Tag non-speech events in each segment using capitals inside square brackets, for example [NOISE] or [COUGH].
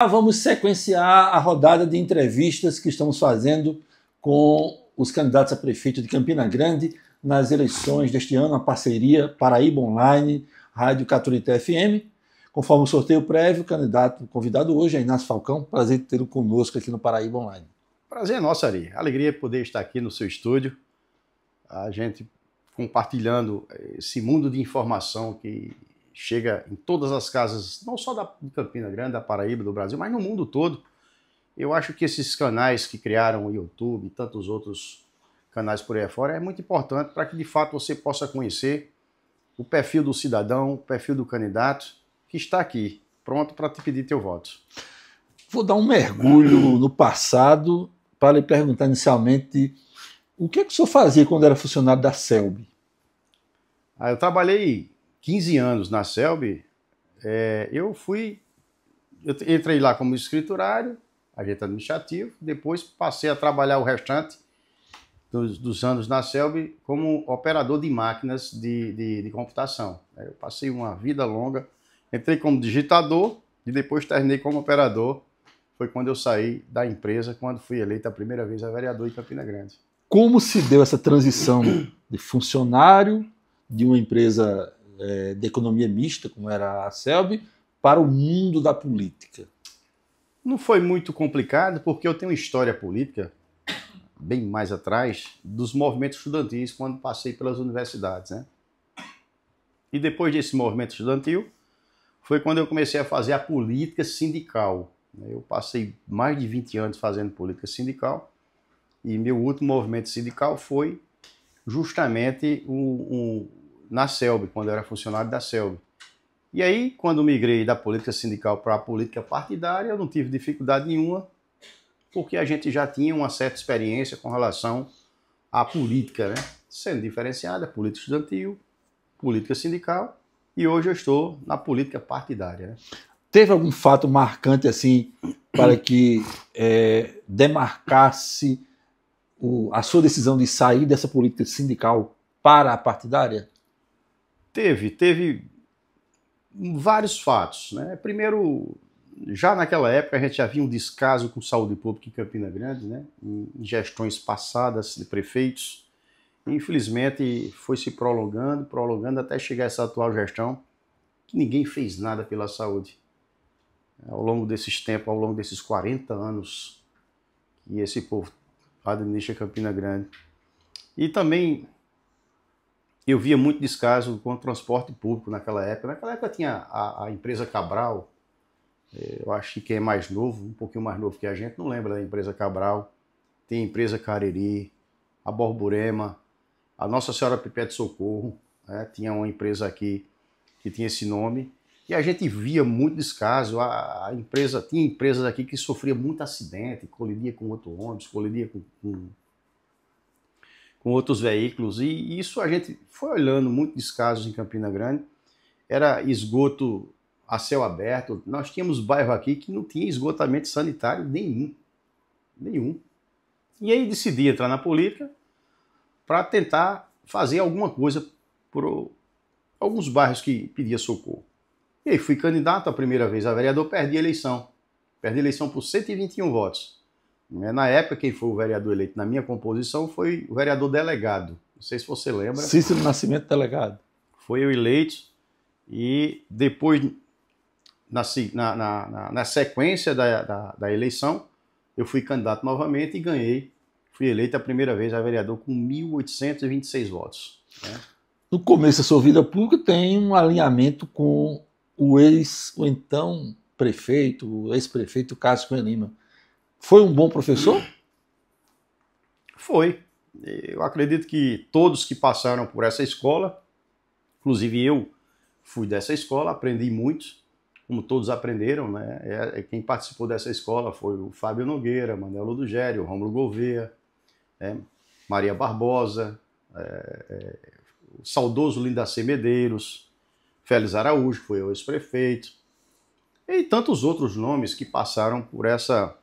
Ah, vamos sequenciar a rodada de entrevistas que estamos fazendo com os candidatos a prefeito de Campina Grande nas eleições deste ano, a parceria Paraíba Online, Rádio Caturité FM. Conforme o sorteio prévio, o candidato convidado hoje é Inácio Falcão. Prazer tê-lo conosco aqui no Paraíba Online. Prazer é nosso, Ari. Alegria poder estar aqui no seu estúdio. A gente compartilhando esse mundo de informação que que chega em todas as casas, não só da Campina Grande, da Paraíba, do Brasil, mas no mundo todo. Eu acho que esses canais que criaram o YouTube e tantos outros canais por aí fora é muito importante para que de fato você possa conhecer o perfil do cidadão, o perfil do candidato que está aqui, pronto para te pedir teu voto. Vou dar um mergulho no passado para lhe perguntar inicialmente o que, é que o senhor fazia quando era funcionário da Selby? Ah, eu trabalhei 15 anos na Selby, é, eu fui. Eu entrei lá como escriturário, agente administrativo, depois passei a trabalhar o restante dos, dos anos na Selby como operador de máquinas de, de, de computação. É, eu passei uma vida longa, entrei como digitador e depois terminei como operador. Foi quando eu saí da empresa, quando fui eleito a primeira vez a vereador em Campina Grande. Como se deu essa transição de funcionário de uma empresa é, de economia mista, como era a Selby, para o mundo da política? Não foi muito complicado, porque eu tenho uma história política bem mais atrás dos movimentos estudantis quando passei pelas universidades, né? E depois desse movimento estudantil, foi quando eu comecei a fazer a política sindical. Eu passei mais de 20 anos fazendo política sindical e meu último movimento sindical foi justamente um, na Selb, quando eu era funcionário da Selb. E aí, quando migrei da política sindical para a política partidária, eu não tive dificuldade nenhuma, porque a gente já tinha uma certa experiência com relação à política, né? sendo diferenciada política estudantil, política sindical, e hoje eu estou na política partidária. Né? Teve algum fato marcante assim para que é, demarcasse o, a sua decisão de sair dessa política sindical para a partidária? Teve, teve vários fatos. Né? Primeiro, já naquela época a gente já havia um descaso com saúde pública em Campina Grande, né? em gestões passadas de prefeitos. Infelizmente foi se prolongando, prolongando até chegar essa atual gestão, que ninguém fez nada pela saúde. Ao longo desses tempos, ao longo desses 40 anos que esse povo administra Campina Grande. E também eu via muito descaso com o transporte público naquela época. Naquela época tinha a, a empresa Cabral, é, eu acho que quem é mais novo, um pouquinho mais novo que a gente, não lembra da empresa Cabral. Tem a empresa Cariri, a Borborema, a Nossa Senhora Pipé de Socorro, né? tinha uma empresa aqui que tinha esse nome. E a gente via muito descaso, a, a empresa, tinha empresas aqui que sofria muito acidente, colidia com outro ônibus, colidia com, com com outros veículos. E isso a gente foi olhando muitos descasos em Campina Grande. Era esgoto a céu aberto. Nós tínhamos bairro aqui que não tinha esgotamento sanitário nenhum. Nenhum. E aí decidi entrar na política para tentar fazer alguma coisa por alguns bairros que pedia socorro. E aí fui candidato a primeira vez a vereador, perdi a eleição. Perdi a eleição por 121 votos. Né, na época, quem foi o vereador eleito na minha composição foi o vereador delegado. Não sei se você lembra. Cícero Nascimento delegado. Foi eu eleito e depois, na, na, na, na sequência da, da, da, eleição, eu fui candidato novamente e ganhei. Fui eleito a primeira vez a vereador com 1.826 votos. Né? No começo da sua vida pública tem um alinhamento com o ex, o então prefeito, o ex-prefeito Cássio Lima foi um bom professor? Foi. Eu acredito que todos que passaram por essa escola, inclusive eu fui dessa escola, aprendi muito, como todos aprenderam, né? É, é, quem participou dessa escola foi o Fábio Nogueira, Manuel Dugério, Rômulo Gouveia, né? Maria Barbosa, é, é o saudoso C. Medeiros, Félix Araújo, foi o ex-prefeito, e tantos outros nomes que passaram por essa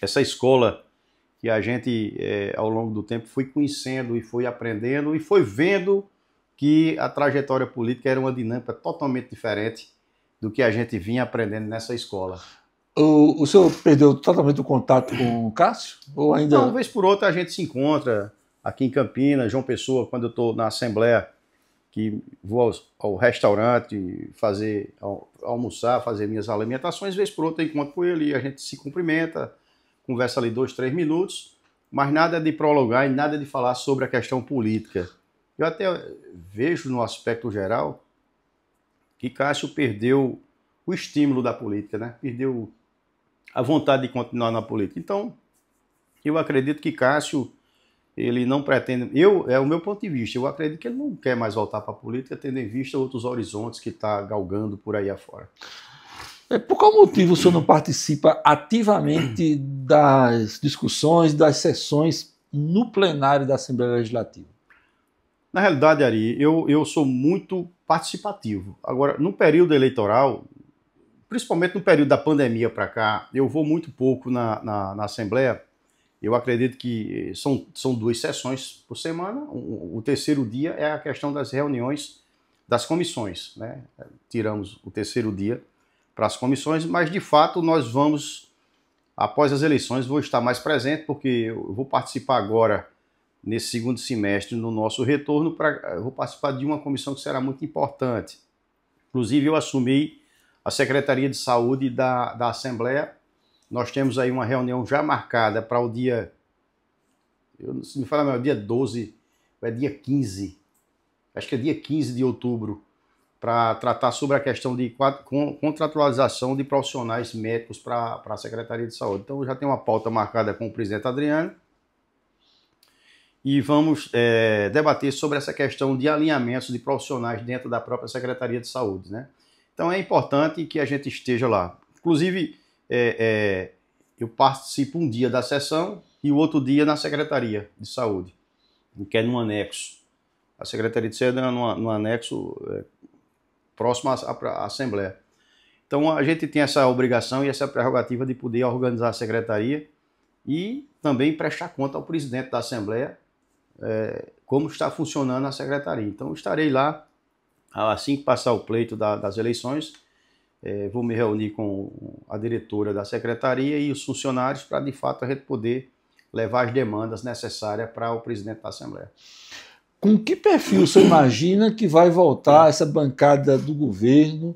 essa escola que a gente, é, ao longo do tempo, foi conhecendo e foi aprendendo e foi vendo que a trajetória política era uma dinâmica totalmente diferente do que a gente vinha aprendendo nessa escola. O, o senhor perdeu totalmente o contato com o Cássio? Ou ainda... Não, uma vez por outra a gente se encontra aqui em Campinas, João Pessoa, quando eu estou na Assembleia, que vou ao, ao restaurante fazer, almoçar, fazer minhas alimentações, vez por outra eu encontro com ele e a gente se cumprimenta, conversa ali dois, três minutos, mas nada de prolongar e nada de falar sobre a questão política. Eu até vejo no aspecto geral que Cássio perdeu o estímulo da política, né? Perdeu a vontade de continuar na política. Então, eu acredito que Cássio ele não pretende. Eu é o meu ponto de vista. Eu acredito que ele não quer mais voltar para a política, tendo em vista outros horizontes que está galgando por aí afora. É, por qual motivo o senhor não participa ativamente das discussões, das sessões no plenário da Assembleia Legislativa? Na realidade, Ari, eu, eu sou muito participativo. Agora, no período eleitoral, principalmente no período da pandemia para cá, eu vou muito pouco na, na, na, Assembleia. Eu acredito que eh, são, são duas sessões por semana. O, o terceiro dia é a questão das reuniões das comissões. Né? Tiramos o terceiro dia para as comissões, mas de fato nós vamos, após as eleições, vou estar mais presente, porque eu vou participar agora, nesse segundo semestre, no nosso retorno, pra, vou participar de uma comissão que será muito importante. Inclusive, eu assumi a Secretaria de Saúde da, da Assembleia. Nós temos aí uma reunião já marcada para o dia. Eu, se me falar melhor, dia 12, é dia 15. Acho que é dia 15 de outubro para tratar sobre a questão de contratualização de profissionais médicos para a Secretaria de Saúde. Então, já tem uma pauta marcada com o presidente Adriano e vamos é, debater sobre essa questão de alinhamento de profissionais dentro da própria Secretaria de Saúde. Né? Então, é importante que a gente esteja lá. Inclusive, é, é, eu participo um dia da sessão e o outro dia na Secretaria de Saúde, que é no anexo. A Secretaria de Saúde é no, no anexo é, próximo à, Assembleia. Então a gente tem essa obrigação e essa prerrogativa de poder organizar a secretaria e também prestar conta ao presidente da Assembleia é, como está funcionando a secretaria. Então estarei lá assim que passar o pleito da, das eleições. É, vou me reunir com a diretora da secretaria e os funcionários para de fato a gente poder levar as demandas necessárias para o presidente da Assembleia com que perfil você imagina que vai voltar essa bancada do governo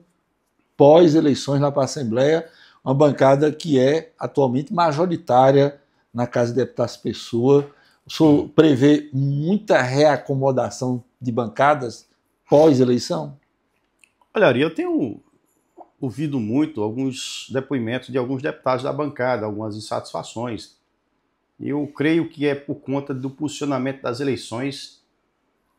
pós-eleições lá para a Assembleia, uma bancada que é atualmente majoritária na Casa de Deputados Pessoa? O senhor prevê muita reacomodação de bancadas pós-eleição? Olha, eu tenho ouvido muito alguns depoimentos de alguns deputados da bancada, algumas insatisfações. Eu creio que é por conta do posicionamento das eleições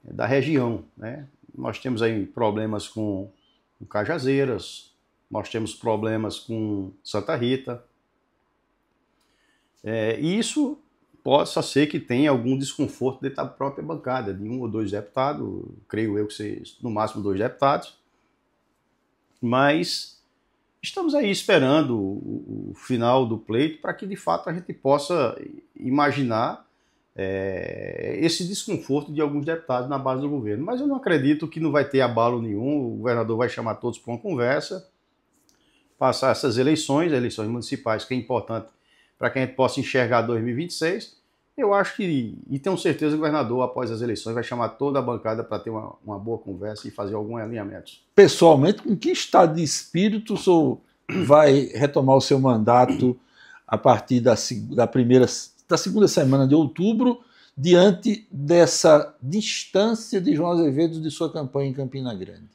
da região. Né? Nós temos aí problemas com, com Cajazeiras, nós temos problemas com Santa Rita. É, e isso possa ser que tenha algum desconforto dentro da própria bancada, de um ou dois deputados, creio eu que seja no máximo dois deputados. Mas estamos aí esperando o, o final do pleito para que de fato a gente possa imaginar é, esse desconforto de alguns deputados na base do governo. Mas eu não acredito que não vai ter abalo nenhum, o governador vai chamar todos para uma conversa, passar essas eleições, eleições municipais, que é importante para que a gente possa enxergar 2026. Eu acho que, e tenho certeza que o governador, após as eleições, vai chamar toda a bancada para ter uma, uma boa conversa e fazer algum alinhamento. Pessoalmente, com que estado de espírito o senhor vai retomar o seu mandato a partir da, da primeira da segunda semana de outubro, diante dessa distância de João Azevedo de sua campanha em Campina Grande?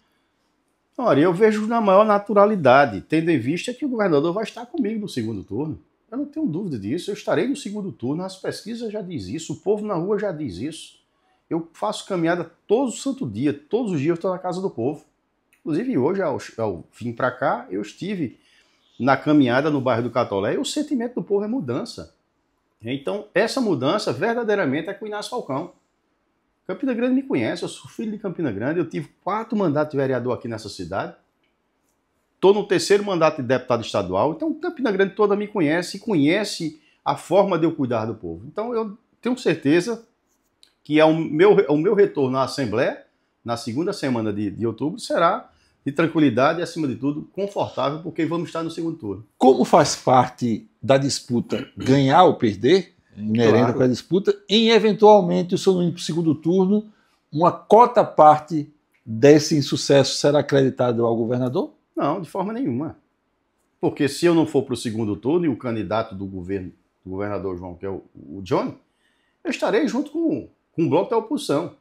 Olha, eu vejo na maior naturalidade, tendo em vista que o governador vai estar comigo no segundo turno. Eu não tenho dúvida disso, eu estarei no segundo turno, as pesquisas já diz isso, o povo na rua já diz isso. Eu faço caminhada todo santo dia, todos os dias eu estou na casa do povo. Inclusive hoje, ao, ao vim para cá, eu estive na caminhada no bairro do Catolé e o sentimento do povo é mudança. Então, essa mudança verdadeiramente é com o Inácio Falcão. Campina Grande me conhece, eu sou filho de Campina Grande, eu tive quatro mandatos de vereador aqui nessa cidade. Estou no terceiro mandato de deputado estadual, então Campina Grande toda me conhece e conhece a forma de eu cuidar do povo. Então eu tenho certeza que é o meu, o meu retorno à Assembleia, na segunda semana de, de outubro, será de tranquilidade e, acima de tudo, confortável, porque vamos estar no segundo turno. Como faz parte da disputa ganhar ou perder, inerente claro. com a disputa, em eventualmente o seu segundo turno, uma cota parte desse insucesso será acreditado ao governador? Não, de forma nenhuma. Porque se eu não for para o segundo turno e o candidato do governo, do governador João, que é o, o Johnny, eu estarei junto com, com o bloco da oposição.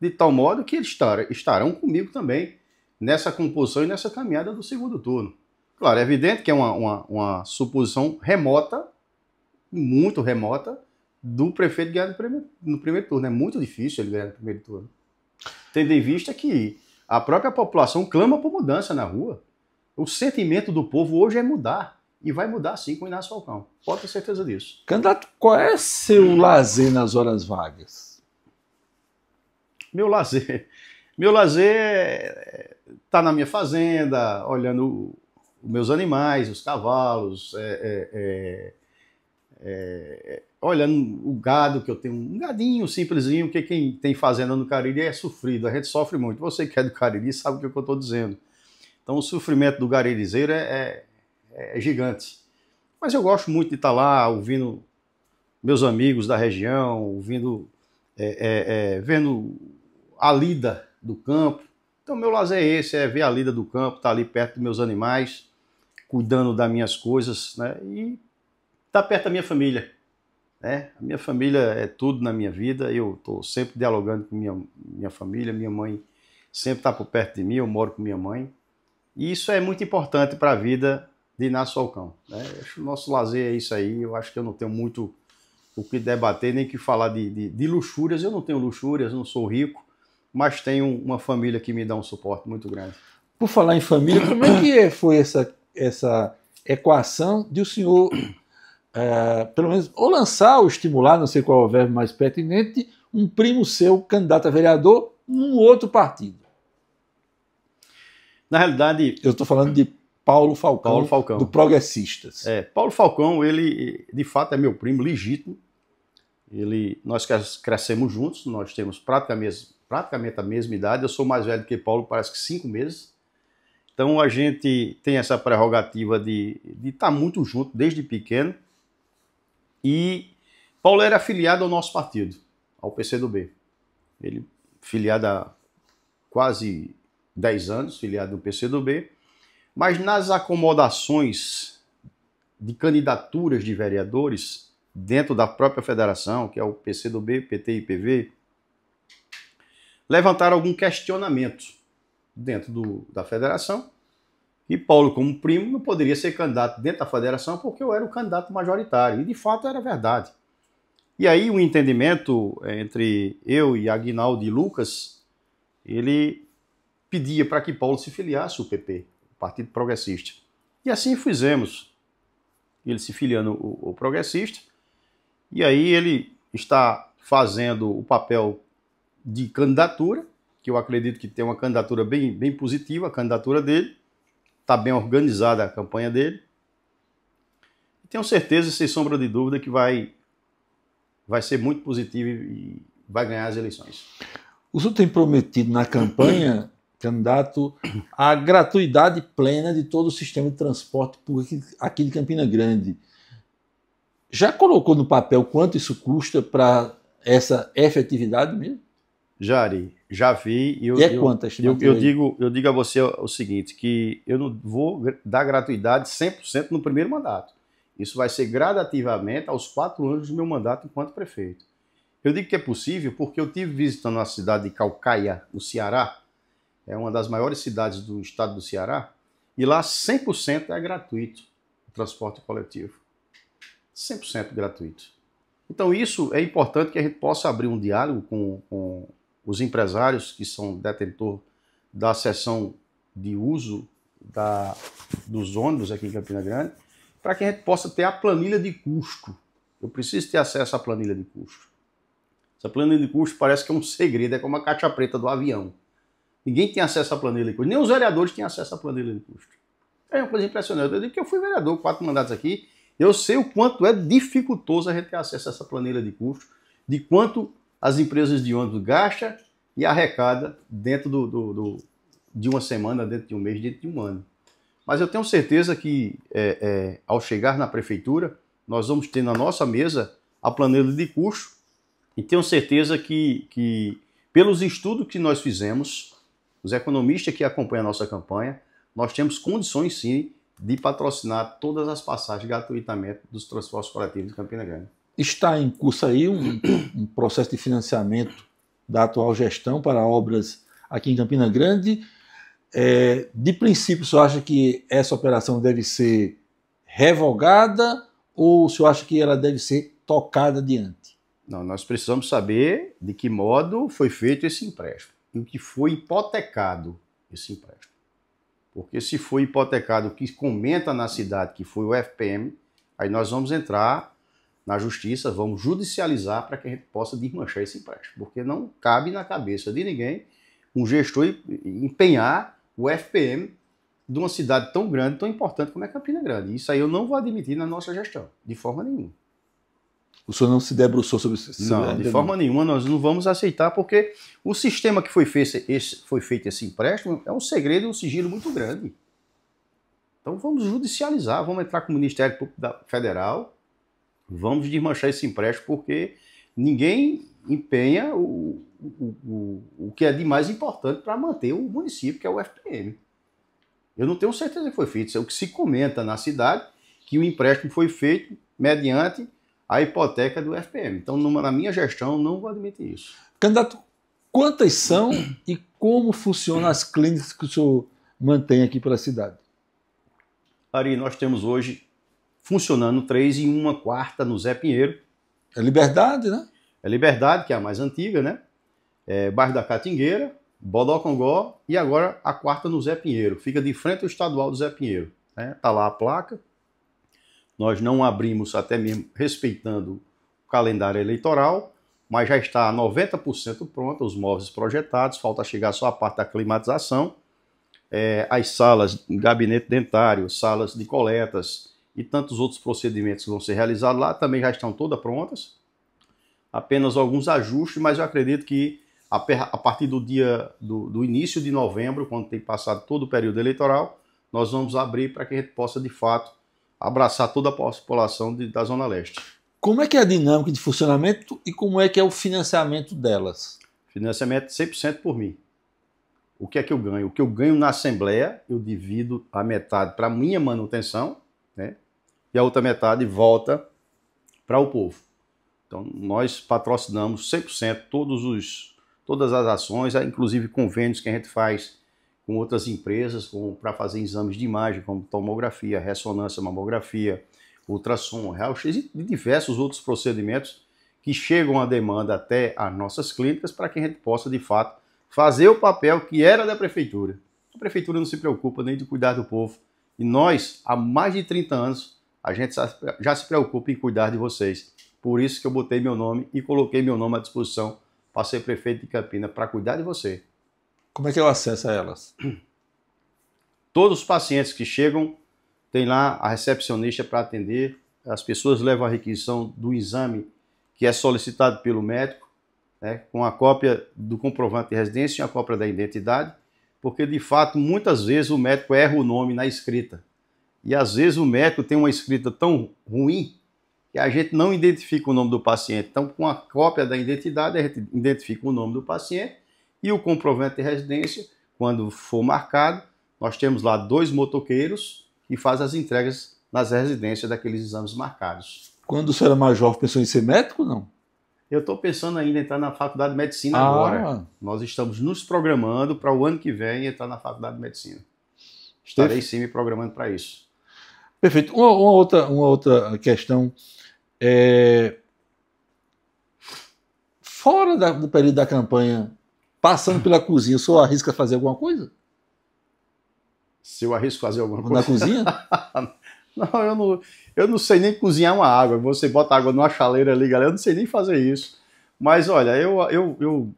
De tal modo que eles estarão comigo também nessa composição e nessa caminhada do segundo turno. Claro, é evidente que é uma, uma, uma suposição remota, muito remota, do prefeito ganhar no primeiro, no primeiro turno. É muito difícil ele ganhar no primeiro turno. Tendo em vista que a própria população clama por mudança na rua. O sentimento do povo hoje é mudar. E vai mudar sim com o Inácio Falcão. Pode ter certeza disso. Candidato, qual é seu lazer nas horas vagas? Meu lazer. Meu lazer é, é estar tá na minha fazenda, olhando os meus animais, os cavalos, é é, é, é, é, olhando o gado que eu tenho, um gadinho simplesinho, que quem tem fazenda no Cariri é sofrido, a gente sofre muito. Você que é do Cariri sabe o que, eu estou dizendo. Então o sofrimento do garirizeiro é, é gigante. Mas eu gosto muito de estar tá lá ouvindo meus amigos da região, ouvindo, é, é, é, vendo a lida do campo. Então, meu lazer é esse, é ver a lida do campo, estar tá ali perto dos meus animais, cuidando das minhas coisas, né? E estar tá perto da minha família, né? A minha família é tudo na minha vida, eu estou sempre dialogando com minha, minha família, minha mãe sempre está por perto de mim, eu moro com minha mãe. E isso é muito importante para a vida de Inácio Alcão. Né? O nosso lazer é isso aí, eu acho que eu não tenho muito o que debater, nem que falar de, de, de luxúrias, eu não tenho luxúrias, não sou rico, mas tenho uma família que me dá um suporte muito grande. Por falar em família, como é que foi essa, essa equação de o senhor, é, pelo menos, ou lançar ou estimular, não sei qual é o verbo mais pertinente, um primo seu candidato a vereador num outro partido? Na realidade. Eu estou falando de Paulo Falcão, Paulo Falcão, do Progressistas. É, Paulo Falcão, ele de fato é meu primo legítimo. Ele, nós crescemos juntos, nós temos praticamente praticamente a mesma idade. Eu sou mais velho que Paulo, parece que cinco meses. Então a gente tem essa prerrogativa de estar tá muito junto desde pequeno. E Paulo era afiliado ao nosso partido, ao PCdoB. Ele filiado há quase 10 anos, filiado do PCdoB. Mas nas acomodações de candidaturas de vereadores dentro da própria federação, que é o PCdoB, PT e PV, levantaram algum questionamento dentro do, da federação e Paulo, como primo, não poderia ser candidato dentro da federação porque eu era o candidato majoritário. E de fato era verdade. E aí o um entendimento é, entre eu e Aguinaldo e Lucas, ele pedia para que Paulo se filiasse ao PP, o Partido Progressista. E assim fizemos. Ele se filiando ao, ao Progressista. E aí ele está fazendo o papel de candidatura, que eu acredito que tem uma candidatura bem, bem positiva, a candidatura dele, está bem organizada a campanha dele. Tenho certeza, sem sombra de dúvida, que vai, vai ser muito positivo e vai ganhar as eleições. O senhor tem prometido na campanha, candidato, a gratuidade plena de todo o sistema de transporte público aqui de Campina Grande. Já colocou no papel quanto isso custa para essa efetividade mesmo? Jari, já vi. E, eu, e é eu, quantas? Eu, eu, digo, eu digo a você o seguinte, que eu não vou dar gratuidade 100% no primeiro mandato. Isso vai ser gradativamente aos quatro anos do meu mandato enquanto prefeito. Eu digo que é possível porque eu tive visitando a cidade de Calcaia, no Ceará, é uma das maiores cidades do estado do Ceará, e lá 100% é gratuito o transporte coletivo. 100% gratuito. Então, isso é importante que a gente possa abrir um diálogo com, com os empresários que são detentor da sessão de uso da, dos ônibus aqui em Campina Grande, para que a gente possa ter a planilha de custo. Eu preciso ter acesso à planilha de custo. Essa planilha de custo parece que é um segredo, é como a caixa preta do avião. Ninguém tem acesso à planilha de custo, nem os vereadores têm acesso à planilha de custo. É uma coisa impressionante. Eu digo que eu fui vereador, quatro mandatos aqui, eu sei o quanto é dificultoso a gente ter acesso a essa planilha de custo, de quanto as empresas de ônibus gastam e arrecada dentro do, do, do, de uma semana, dentro de um mês, dentro de um ano. Mas eu tenho certeza que é, é, ao chegar na prefeitura, nós vamos ter na nossa mesa a planilha de custo e tenho certeza que, que pelos estudos que nós fizemos, os economistas que acompanham a nossa campanha, nós temos condições sim de patrocinar todas as passagens gratuitamente dos transportes coletivos de Campina Grande. Está em curso aí um, um processo de financiamento da atual gestão para obras aqui em Campina Grande. É, de princípio, o senhor acha que essa operação deve ser revogada ou o senhor acha que ela deve ser tocada adiante? Não, nós precisamos saber de que modo foi feito esse empréstimo, em que foi hipotecado esse empréstimo. Porque se foi hipotecado, que comenta na cidade que foi o FPM, aí nós vamos entrar na justiça, vamos judicializar para que a gente possa desmanchar esse empréstimo, porque não cabe na cabeça de ninguém um gestor empenhar o FPM de uma cidade tão grande, tão importante como é Campina Grande. Isso aí eu não vou admitir na nossa gestão, de forma nenhuma. O senhor não se debruçou sobre isso? Não, de forma nenhuma nós não vamos aceitar, porque o sistema que foi feito, esse, foi feito esse empréstimo é um segredo e um sigilo muito grande. Então vamos judicializar, vamos entrar com o Ministério Público Federal, vamos desmanchar esse empréstimo porque ninguém empenha o, o, o, o que é de mais importante para manter o município, que é o FPM. Eu não tenho certeza que foi feito. Isso é o que se comenta na cidade, que o empréstimo foi feito mediante a hipoteca do FPM. Então, numa, na minha gestão, não vou admitir isso. Candidato, quantas são e como funcionam as clínicas que o senhor mantém aqui pela cidade? Ari, nós temos hoje funcionando três em uma quarta no Zé Pinheiro. É Liberdade, né? É Liberdade, que é a mais antiga, né? É, bairro da Catingueira, Bodó Congó e agora a quarta no Zé Pinheiro. Fica de frente ao estadual do Zé Pinheiro. Né? Tá lá a placa. Nós não abrimos, até mesmo respeitando o calendário eleitoral, mas já está 90% pronto os móveis projetados, falta chegar só a parte da climatização. É, as salas, gabinete dentário, salas de coletas, e tantos outros procedimentos que vão ser realizados lá também já estão todas prontas. Apenas alguns ajustes, mas eu acredito que a, a partir do dia do, do, início de novembro, quando tem passado todo o período eleitoral, nós vamos abrir para que a gente possa de fato abraçar toda a população de, da Zona Leste. Como é que é a dinâmica de funcionamento e como é que é o financiamento delas? Financiamento 100% por mim. O que é que eu ganho? O que eu ganho na Assembleia, eu divido a metade para minha manutenção e a outra metade volta para o povo. Então, nós patrocinamos 100% todos os, todas as ações, é, inclusive convênios que a gente faz com outras empresas para fazer exames de imagem, como tomografia, ressonância, mamografia, ultrassom, raio-x e diversos outros procedimentos que chegam à demanda até as nossas clínicas para que a gente possa, de fato, fazer o papel que era da prefeitura. A prefeitura não se preocupa nem de cuidar do povo. E nós, há mais de 30 anos, a gente já se preocupa em cuidar de vocês. Por isso que eu botei meu nome e coloquei meu nome à disposição para ser prefeito de Campina, para cuidar de você. Como é que eu acesso a elas? [CLEARS THROAT] Todos os pacientes que chegam, tem lá a recepcionista para atender. As pessoas levam a requisição do exame que é solicitado pelo médico, né, com a cópia do comprovante de residência e a cópia da identidade, porque de fato muitas vezes o médico erra o nome na escrita. E às vezes o médico tem uma escrita tão ruim que a gente não identifica o nome do paciente. Então, com a cópia da identidade, a gente identifica o nome do paciente e o comprovante de residência, quando for marcado, nós temos lá dois motoqueiros que fazem as entregas nas residências daqueles exames marcados. Quando o senhor era é mais jovem, pensou em ser médico não? Eu estou pensando ainda em entrar na faculdade de medicina ah. agora. Nós estamos nos programando para o ano que vem entrar na faculdade de medicina. Estarei sim me programando para isso. Perfeito. Uma, uma, outra, uma outra questão é. Fora da, do período da campanha, passando pela cozinha, o senhor arrisca fazer alguma coisa? Se eu arrisco fazer alguma coisa. Na cozinha? [LAUGHS] não, eu não, eu não sei nem cozinhar uma água. Você bota água numa chaleira ali, galera. Eu não sei nem fazer isso. Mas olha, eu, eu, eu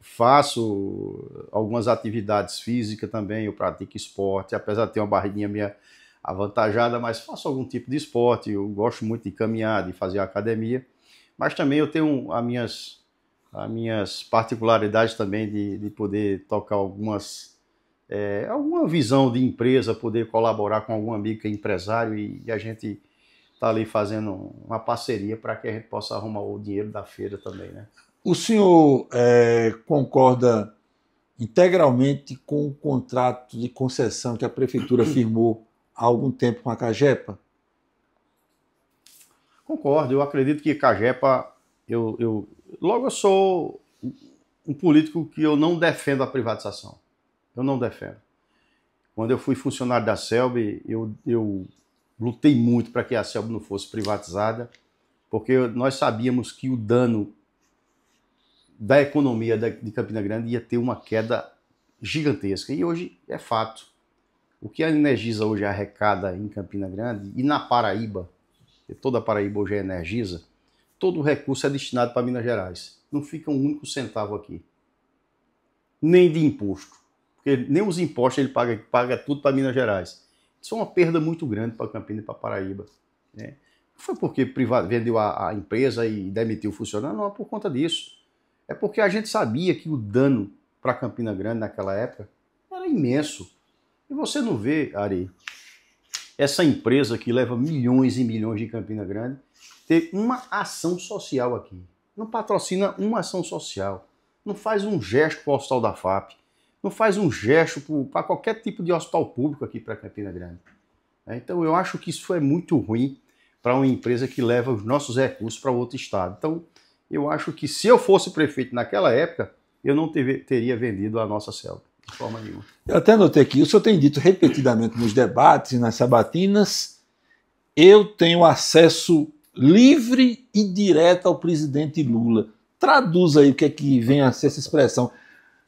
faço algumas atividades físicas também. Eu pratico esporte, apesar de ter uma barriguinha minha avantajada, mas faço algum tipo de esporte, eu gosto muito de caminhar, de fazer academia, mas também eu tenho as minhas, as minhas particularidades também de, de poder tocar algumas, é, alguma visão de empresa, poder colaborar com algum amigo que é empresário e, e a gente está ali fazendo uma parceria para que a gente possa arrumar o dinheiro da feira também, né? O senhor é, concorda integralmente com o contrato de concessão que a prefeitura firmou há algum tempo com a Cagepa? Concordo, eu acredito que Cagepa, eu, eu logo eu sou um político que eu não defendo a privatização. Eu não defendo. Quando eu fui funcionário da SELB, eu, eu lutei muito para que a SELB não fosse privatizada, porque nós sabíamos que o dano da economia de Campina Grande ia ter uma queda gigantesca. E hoje é fato. O que a Energisa hoje arrecada em Campina Grande e na Paraíba, toda a Paraíba hoje é Energisa, todo o recurso é destinado para Minas Gerais. Não fica um único centavo aqui. Nem de imposto. Porque nem os impostos ele paga, paga tudo para Minas Gerais. Isso é uma perda muito grande para Campina e para Paraíba. Né? Foi porque vendeu a, a empresa e demitiu o funcionário? Não, é por conta disso. É porque a gente sabia que o dano para Campina Grande naquela época era imenso. E você não vê, Ari, essa empresa que leva milhões e milhões de Campina Grande ter uma ação social aqui. Não patrocina uma ação social. Não faz um gesto para o hospital da FAP. Não faz um gesto para qualquer tipo de hospital público aqui para Campina Grande. É, então eu acho que isso é muito ruim para uma empresa que leva os nossos recursos para outro estado. Então eu acho que se eu fosse prefeito naquela época, eu não teria vendido a nossa selva de forma nenhuma. Eu até notei aqui, o senhor tem dito repetidamente nos debates, e nas sabatinas, eu tenho acesso livre e direto ao presidente Lula. Traduz aí o que é que vem a ser essa expressão.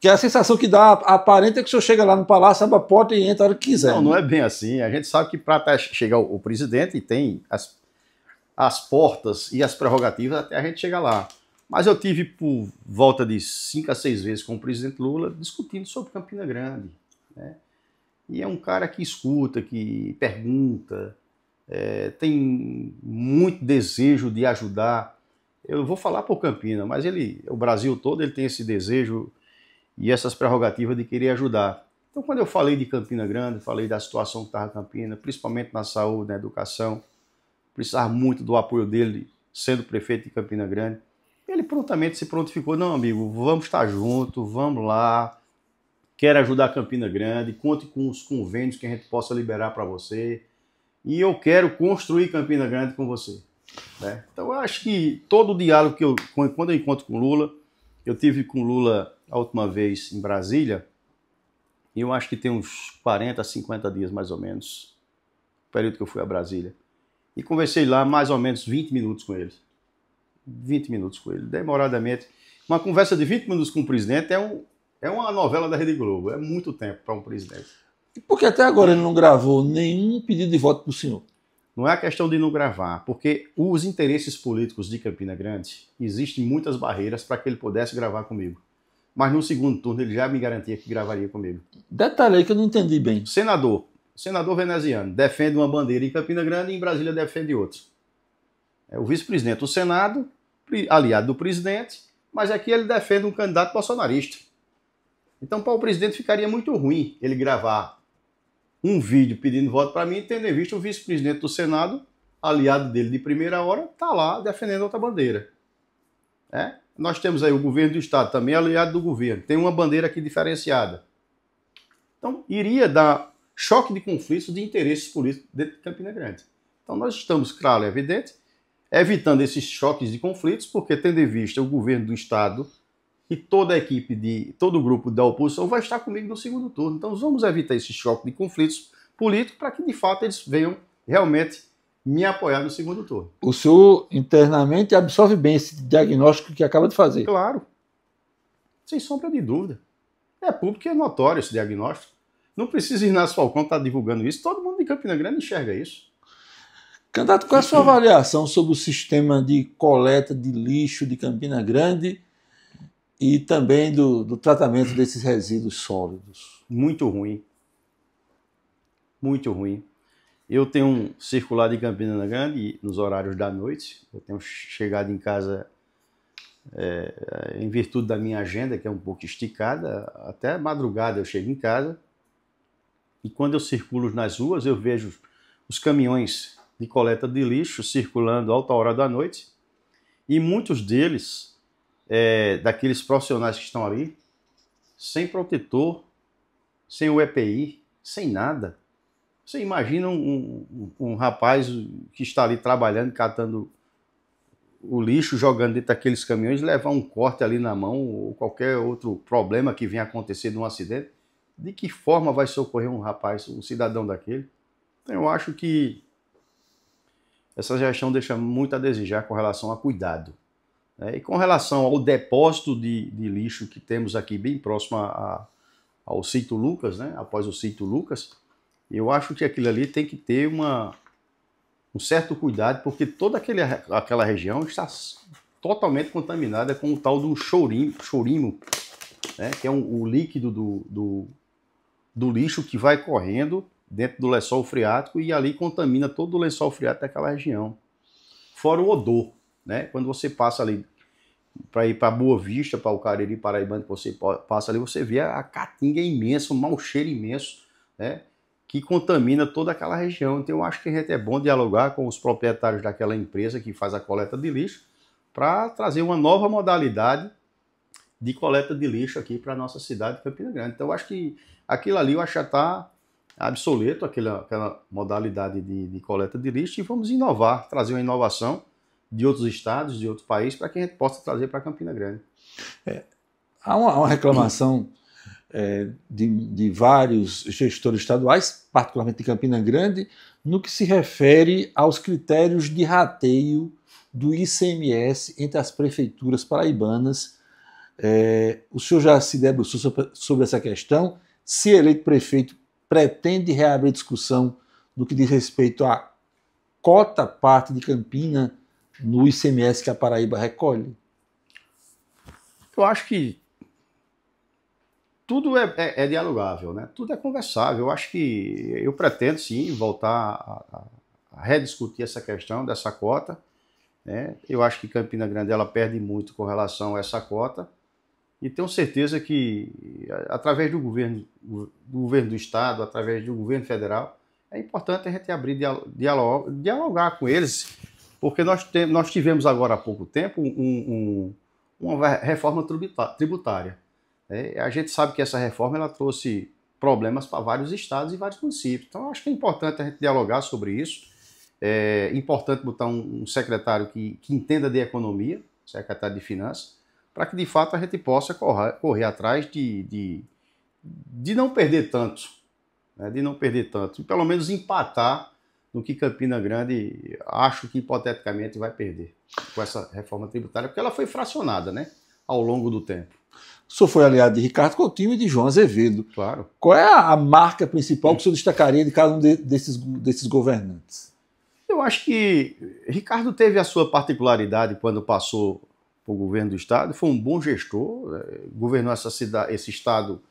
Que é a sensação que dá aparente é que o senhor chega lá no palácio, abre a porta e entra a hora que quiser. Não, né? não é bem assim. A gente sabe que para chegar o presidente tem as, as portas e as prerrogativas até a gente chegar lá. Mas eu tive por volta de cinco a seis vezes com o presidente Lula discutindo sobre Campina Grande. Né? E é um cara que escuta, que pergunta, é, tem muito desejo de ajudar. Eu vou falar por Campina, mas ele, o Brasil todo, ele tem esse desejo e essas prerrogativas de querer ajudar. Então, quando eu falei de Campina Grande, falei da situação que estava Campina, principalmente na saúde, na educação, precisar muito do apoio dele, sendo prefeito de Campina Grande. Ele prontamente se prontificou: não, amigo, vamos estar junto, vamos lá. Quero ajudar a Campina Grande, conte com os convênios que a gente possa liberar para você. E eu quero construir Campina Grande com você. Né? Então, eu acho que todo o diálogo que eu. Quando eu encontro com Lula, eu tive com Lula a última vez em Brasília, e eu acho que tem uns 40, 50 dias mais ou menos, o período que eu fui a Brasília. E conversei lá mais ou menos 20 minutos com ele. 20 minutos com ele, demoradamente. Uma conversa de 20 minutos com o presidente é, um, é uma novela da Rede Globo, é muito tempo para um presidente. Porque até agora ele não gravou nenhum pedido de voto para o senhor. Não é a questão de não gravar, porque os interesses políticos de Campina Grande, existem muitas barreiras para que ele pudesse gravar comigo. Mas no segundo turno ele já me garantia que gravaria comigo. Detalhe aí que eu não entendi bem. Senador, senador veneziano, defende uma bandeira em Campina Grande e em Brasília defende outra. É o vice-presidente do Senado aliado do presidente, mas aqui é ele defende um candidato bolsonarista. Então, para o presidente ficaria muito ruim ele gravar um vídeo pedindo voto para mim, tendo em vista o vice-presidente do Senado, aliado dele de primeira hora, está lá defendendo outra bandeira. É? Nós temos aí o governo do Estado também aliado do governo. Tem uma bandeira aqui diferenciada. Então, iria dar choque de conflitos de interesses políticos dentro de Campina Grande. Então, nós estamos, claro, é evidente, evitando esses choques de conflitos, porque tendo em vista o governo do Estado e toda a equipe de todo o grupo da oposição vai estar comigo no segundo turno. Então vamos evitar esse choque de conflitos políticos para que de fato eles venham realmente me apoiar no segundo turno. O senhor internamente absorve bem esse diagnóstico que acaba de fazer? Claro. Sem sombra de dúvida. É público e é notório esse diagnóstico. Não precisa Inácio Falcão estar tá divulgando isso, todo mundo de Campina Grande enxerga isso. Candidato, qual é a sua avaliação sobre o sistema de coleta de lixo de Campina Grande e também do, do tratamento desses resíduos sólidos? Muito ruim. Muito ruim. Eu tenho um circular de Campina Grande nos horários da noite. Eu tenho chegado em casa é, em virtude da minha agenda, que é um pouco esticada, até madrugada eu chego em casa. E quando eu circulo nas ruas, eu vejo os caminhões de coleta de lixo circulando alta hora da noite. E muitos deles, é, daqueles profissionais que estão ali, sem protetor, sem o EPI, sem nada. Você imagina um, um, um rapaz que está ali trabalhando, catando o lixo, jogando dentro daqueles caminhões, levar um corte ali na mão ou qualquer outro problema que venha acontecer de um acidente. De que forma vai socorrer um rapaz, um cidadão daquele? Então, eu acho que essa gestão deixa muito a desejar com relação a cuidado. Né? E com relação ao depósito de, de, lixo que temos aqui bem próximo a, a, ao sítio Lucas, né? após o sítio Lucas, eu acho que aquilo ali tem que ter uma, um certo cuidado, porque toda aquele, aquela região está totalmente contaminada com o tal do chourimo, chourimo né? que é um, o líquido do, do, do lixo que vai correndo dentro do lençol freático e ali contamina todo o lençol freático daquela região. Fora o odor, né? Quando você passa ali para ir para Boa Vista, para o Cariri Paraibano, que você passa ali, você vê a caatinga é imensa, um mau cheiro imenso, né? Que contamina toda aquela região. Então, eu acho que é bom dialogar com os proprietários daquela empresa que faz a coleta de lixo para trazer uma nova modalidade de coleta de lixo aqui para a nossa cidade de Campina Grande. Então, eu acho que aquilo ali eu acho que já está absoluto aquela, aquela modalidade de, de, coleta de lixo e vamos inovar, trazer uma inovação de outros estados, de outros países, para que a gente possa trazer para Campina Grande. É, há uma, uma reclamação é, de, de vários gestores estaduais, particularmente de Campina Grande, no que se refere aos critérios de rateio do ICMS entre as prefeituras paraibanas. É, o senhor já se debruçou sobre essa questão? Se eleito prefeito, pretende reabrir discussão no que diz respeito à cota parte de Campina no ICMS que a Paraíba recolhe? Eu acho que tudo é, é, é dialogável, né? tudo é conversável. Eu acho que eu pretendo sim voltar a, a rediscutir essa questão dessa cota. Né? Eu acho que Campina Grande ela perde muito com relação a essa cota. E tenho certeza que, através do governo do, governo do Estado, através do governo federal, é importante a gente abrir, dialogar, dialogar com eles, porque nós, te, nós tivemos agora há pouco tempo um, um, uma reforma tributária. É, a gente sabe que essa reforma ela trouxe problemas para vários estados e vários municípios. Então, acho que é importante a gente dialogar sobre isso. É importante botar um, um secretário que, que entenda de economia, secretário de finanças, para que de fato a gente possa correr, correr atrás de, de, de, não perder tanto, né? de não perder tanto, e pelo menos empatar no que Campina Grande acho que hipoteticamente vai perder com essa reforma tributária, porque ela foi fracionada né? ao longo do tempo. O senhor foi aliado de Ricardo Coutinho e de João Azevedo. Claro. Qual é a marca principal que o senhor destacaria de cada um de, desses, desses governantes? Eu acho que Ricardo teve a sua particularidade quando passou para o governo do estado, foi um bom gestor, né, governou essa cidade, esse estado.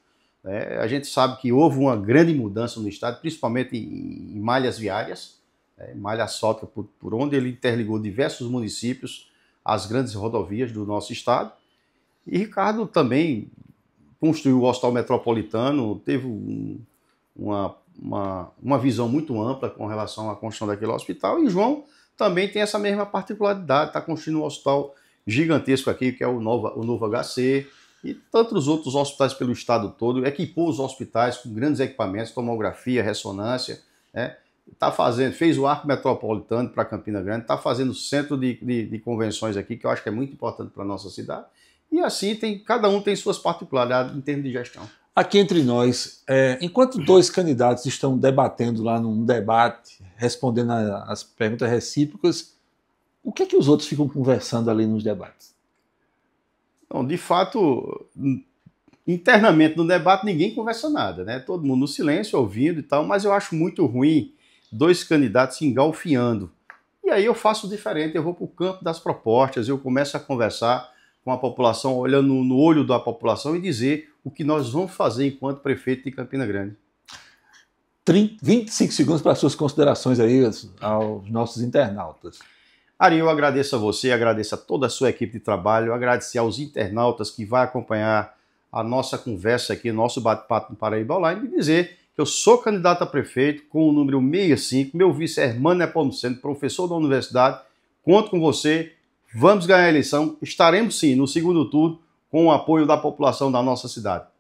Né? A gente sabe que houve uma grande mudança no estado, principalmente em, em malhas viárias, né? malha asfáltica, por, por onde ele interligou diversos municípios às grandes rodovias do nosso estado. E Ricardo também construiu o hospital metropolitano, teve um, uma, uma, uma visão muito ampla com relação à construção daquele hospital, e João também tem essa mesma particularidade, está construindo um hospital gigantesco aqui, que é o Nova, o Novo HC, e tantos outros hospitais pelo estado todo, equipou é os hospitais com grandes equipamentos, tomografia, ressonância, né? Tá fazendo, fez o arco metropolitano para Campina Grande, está fazendo centro de, de, de, convenções aqui, que eu acho que é muito importante para a nossa cidade. E assim tem, cada um tem suas particularidades em termos de gestão. Aqui entre nós, é, enquanto dois candidatos estão debatendo lá num debate, respondendo às perguntas recíprocas, o que é que os outros ficam conversando ali nos debates? de fato, internamente no debate ninguém conversa nada, né? Todo mundo no silêncio, ouvindo e tal, mas eu acho muito ruim dois candidatos se engalfiando. E aí eu faço diferente, eu vou para o campo das propostas, eu começo a conversar com a população, olhando no olho da população e dizer o que nós vamos fazer enquanto prefeito de Campina Grande. 30, 25 segundos para suas considerações aí aos nossos internautas. Ari, eu agradeço a você, agradeço a toda a sua equipe de trabalho, agradecer aos internautas que vai acompanhar a nossa conversa aqui, nosso bate-papo no Paraíba Online, e dizer que eu sou candidato a prefeito com o número 65, meu vice é Hermano Nepomuceno, professor da universidade, conto com você, vamos ganhar a eleição, estaremos sim no segundo turno com o apoio da população da nossa cidade.